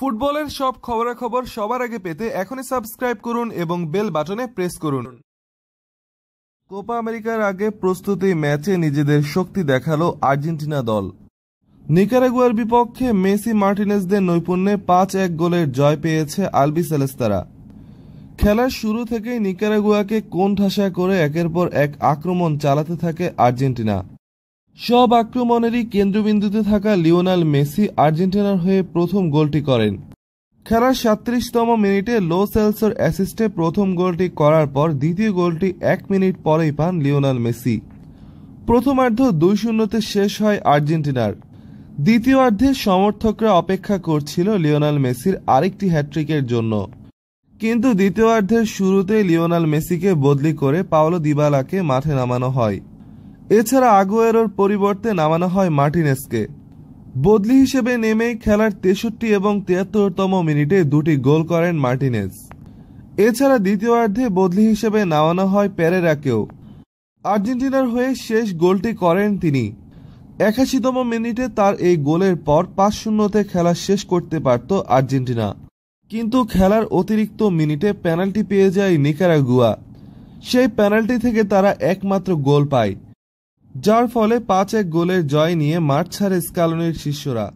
ফুটবলের সব খবরাখবর সবার আগে পেতে এখনই সাবস্ক্রাইব করুন এবং বেল বাটনে প্রেস করুন কোপা আমেরিকার আগে প্রস্তুতি ম্যাচে নিজেদের শক্তি দেখালো আর্জেন্টিনা দল নিকারাগুয়ার বিপক্ষে মেসি মার্টিনেসদের নৈপুণ্যে পাঁচ এক গোলের জয় পেয়েছে আলবি সেলেস্তারা খেলার শুরু থেকেই নিকারাগুয়াকে কোণঠাসা করে একের পর এক আক্রমণ চালাতে থাকে আর্জেন্টিনা সব আক্রমণেরই কেন্দ্রবিন্দুতে থাকা লিওনাল মেসি আর্জেন্টিনার হয়ে প্রথম গোলটি করেন খেলার সাত্রিশতম মিনিটে লো সেলসর অ্যাসিস্টে প্রথম গোলটি করার পর দ্বিতীয় গোলটি এক মিনিট পরেই পান লিওনাল মেসি প্রথমার্ধ দুই শূন্যতে শেষ হয় আর্জেন্টিনার অর্ধে সমর্থকরা অপেক্ষা করছিল লিওনাল মেসির আরেকটি হ্যাট্রিকের জন্য কিন্তু দ্বিতীয়ার্ধের শুরুতে লিওনাল মেসিকে বদলি করে পাওলো দিবালাকে মাঠে নামানো হয় এছাড়া আগুয়েরোর পরিবর্তে নামানো হয় মার্টিনেসকে বদলি হিসেবে নেমে খেলার তেষট্টি এবং তিয়াত্তরতম মিনিটে দুটি গোল করেন মার্টিনেস এছাড়া দ্বিতীয়ার্ধে বদলি হিসেবে নামানো হয় প্যারেরাকেও আর্জেন্টিনার হয়ে শেষ গোলটি করেন তিনি একাশিতম মিনিটে তার এই গোলের পর পাঁচ শূন্যতে খেলা শেষ করতে পারত আর্জেন্টিনা কিন্তু খেলার অতিরিক্ত মিনিটে পেনাল্টি পেয়ে যায় নিকারাগুয়া সেই পেনাল্টি থেকে তারা একমাত্র গোল পায় যার ফলে পাঁচ এক গোলের জয় নিয়ে মাঠ ছাড়ে স্কালনির শিষ্যরা